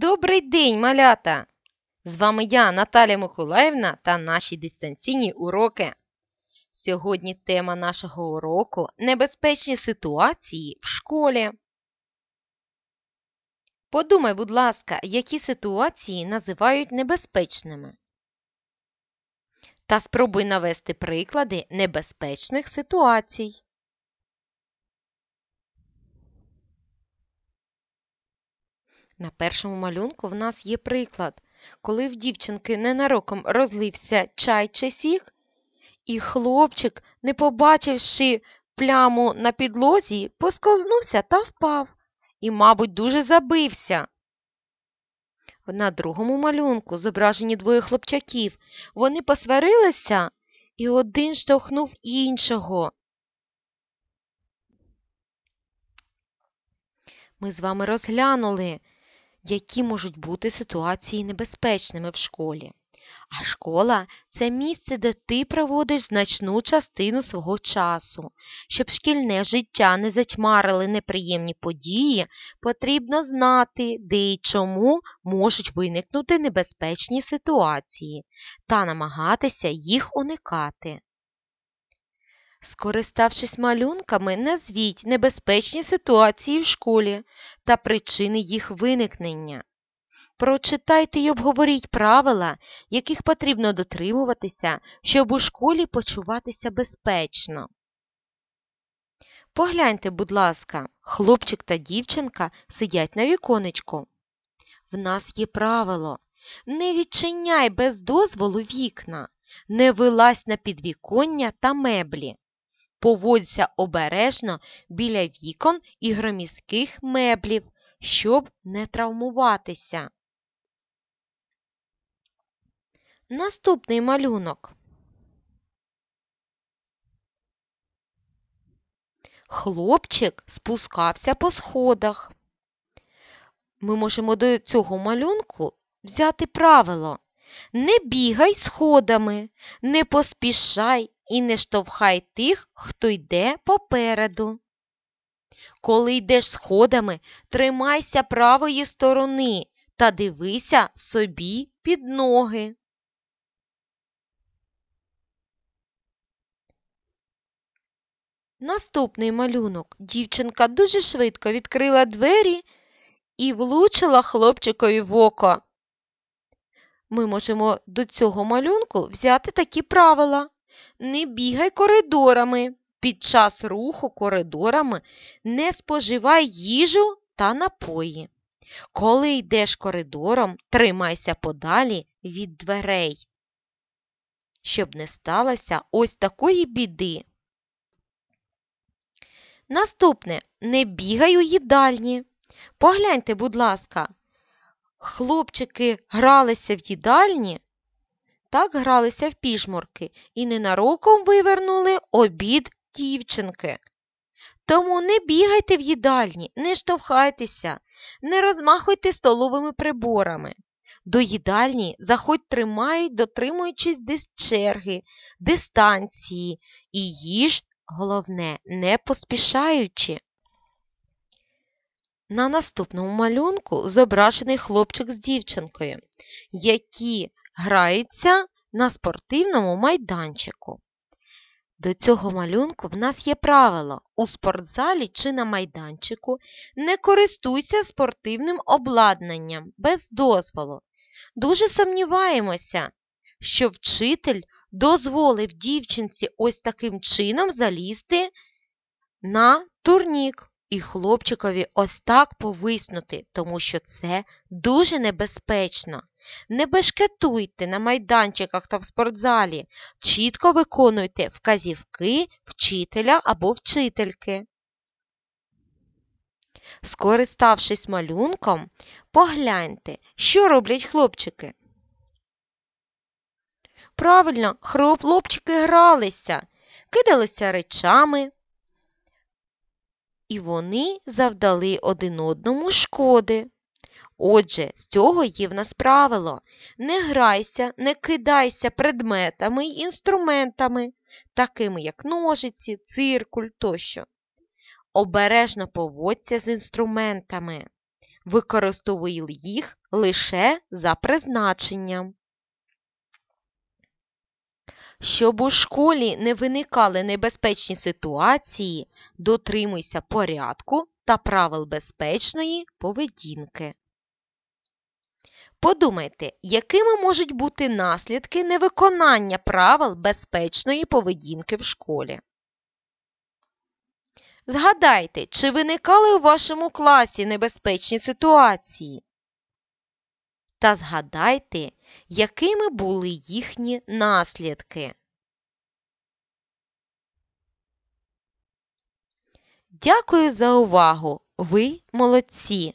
Добрий день, малята! З вами я, Наталя Миколаївна, та наші дистанційні уроки. Сьогодні тема нашого уроку небезпечні ситуації в школі. Подумай, будь ласка, які ситуації називають небезпечними. Та спробуй навести приклади небезпечних ситуацій. На першому малюнку в нас є приклад, коли в дівчинки ненароком розлився чай чи сік, і хлопчик, не побачивши пляму на підлозі, поскознувся та впав і, мабуть, дуже забився. На другому малюнку зображені двоє хлопчаків. Вони посварилися і один штовхнув іншого. Ми з вами розглянули які можуть бути ситуації небезпечними в школі. А школа це місце, де ти проводиш значну частину свого часу. Щоб шкільне життя не затьмарили неприємні події, потрібно знати, де і чому можуть виникнути небезпечні ситуації, та намагатися їх уникати. Скориставшись малюнками, назвіть небезпечні ситуації в школі та причини їх виникнення. Прочитайте й обговоріть правила, яких потрібно дотримуватися, щоб у школі почуватися безпечно. Погляньте, будь ласка, хлопчик та дівчинка сидять на віконечку. В нас є правило не відчиняй без дозволу вікна, не вилазь на підвіконня та меблі. Поводься обережно біля вікон і громіських меблів, щоб не травмуватися. Наступний малюнок. Хлопчик спускався по сходах. Ми можемо до цього малюнку взяти правило. Не бігай сходами, не поспішай, і не штовхай тих, хто йде попереду. Коли йдеш сходами, тримайся правої сторони та дивися собі під ноги. Наступний малюнок дівчинка дуже швидко відкрила двері і влучила хлопчикові в око. Ми можемо до цього малюнку взяти такі правила не бігай коридорами. Під час руху коридорами не споживай їжу та напої. Коли йдеш коридором, тримайся подалі від дверей, щоб не сталося ось такої біди. Наступне не бігай у їдальні. Погляньте, будь ласка, хлопчики гралися в їдальні, так гралися в пішмурки і ненароком вивернули обід дівчинки. Тому не бігайте в їдальні, не штовхайтеся, не розмахуйте столовими приборами. До їдальні заходь тримають, дотримуючись черги, дистанції і їж, головне, не поспішаючи. На наступному малюнку зображений хлопчик з дівчинкою, які грається на спортивному майданчику. До цього малюнку в нас є правило у спортзалі чи на майданчику не користуйся спортивним обладнанням без дозволу. Дуже сумніваємося, що вчитель дозволив дівчинці ось таким чином залізти на турнік і хлопчикові ось так повиснути, тому що це дуже небезпечно. Не бешкетуйте на майданчиках та в спортзалі, чітко виконуйте вказівки вчителя або вчительки. Скориставшись малюнком, погляньте, що роблять хлопчики. Правильно, хлопчики гралися, кидалися речами, і вони завдали один одному шкоди. Отже, з цього є в нас правило не грайся, не кидайся предметами й інструментами, такими як ножиці, циркуль тощо. Обережно поводься з інструментами. Використовуй їх лише за призначенням. Щоб у школі не виникали небезпечні ситуації, дотримуйся порядку та правил безпечної поведінки. Подумайте, якими можуть бути наслідки невиконання правил безпечної поведінки в школі. Згадайте, чи виникали у вашому класі небезпечні ситуації? Та згадайте, якими були їхні наслідки. Дякую за увагу! Ви молодці!